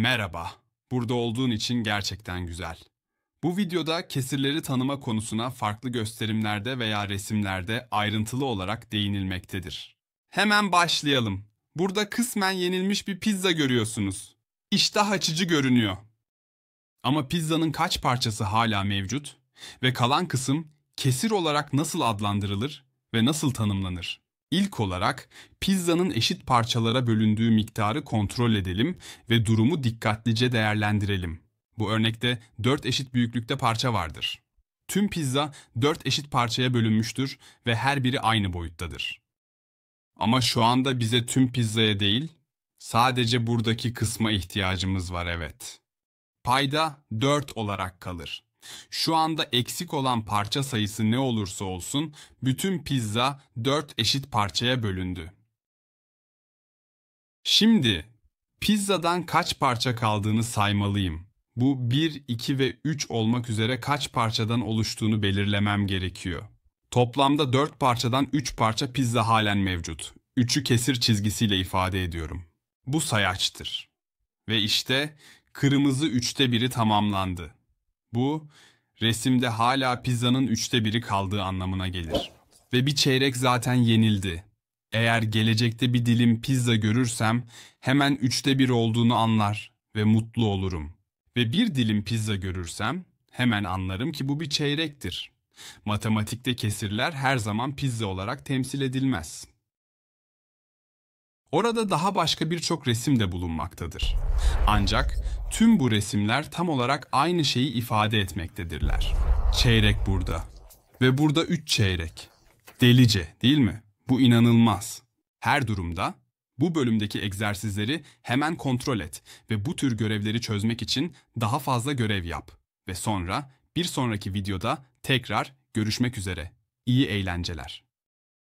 Merhaba, burada olduğun için gerçekten güzel. Bu videoda kesirleri tanıma konusuna farklı gösterimlerde veya resimlerde ayrıntılı olarak değinilmektedir. Hemen başlayalım. Burada kısmen yenilmiş bir pizza görüyorsunuz. İştah açıcı görünüyor. Ama pizzanın kaç parçası hala mevcut ve kalan kısım kesir olarak nasıl adlandırılır ve nasıl tanımlanır? İlk olarak pizzanın eşit parçalara bölündüğü miktarı kontrol edelim ve durumu dikkatlice değerlendirelim. Bu örnekte 4 eşit büyüklükte parça vardır. Tüm pizza 4 eşit parçaya bölünmüştür ve her biri aynı boyuttadır. Ama şu anda bize tüm pizzaya değil, sadece buradaki kısma ihtiyacımız var evet. Payda 4 olarak kalır. Şu anda eksik olan parça sayısı ne olursa olsun bütün pizza 4 eşit parçaya bölündü. Şimdi pizzadan kaç parça kaldığını saymalıyım. Bu 1, 2 ve 3 olmak üzere kaç parçadan oluştuğunu belirlemem gerekiyor. Toplamda 4 parçadan 3 parça pizza halen mevcut. 3'ü kesir çizgisiyle ifade ediyorum. Bu sayaçtır. Ve işte kırmızı üçte biri tamamlandı. Bu, resimde hala pizzanın üçte biri kaldığı anlamına gelir. Ve bir çeyrek zaten yenildi. Eğer gelecekte bir dilim pizza görürsem hemen üçte bir olduğunu anlar ve mutlu olurum. Ve bir dilim pizza görürsem hemen anlarım ki bu bir çeyrektir. Matematikte kesirler her zaman pizza olarak temsil edilmez. Orada daha başka birçok resim de bulunmaktadır. Ancak tüm bu resimler tam olarak aynı şeyi ifade etmektedirler. Çeyrek burada ve burada üç çeyrek. Delice değil mi? Bu inanılmaz. Her durumda bu bölümdeki egzersizleri hemen kontrol et ve bu tür görevleri çözmek için daha fazla görev yap. Ve sonra bir sonraki videoda tekrar görüşmek üzere. İyi eğlenceler.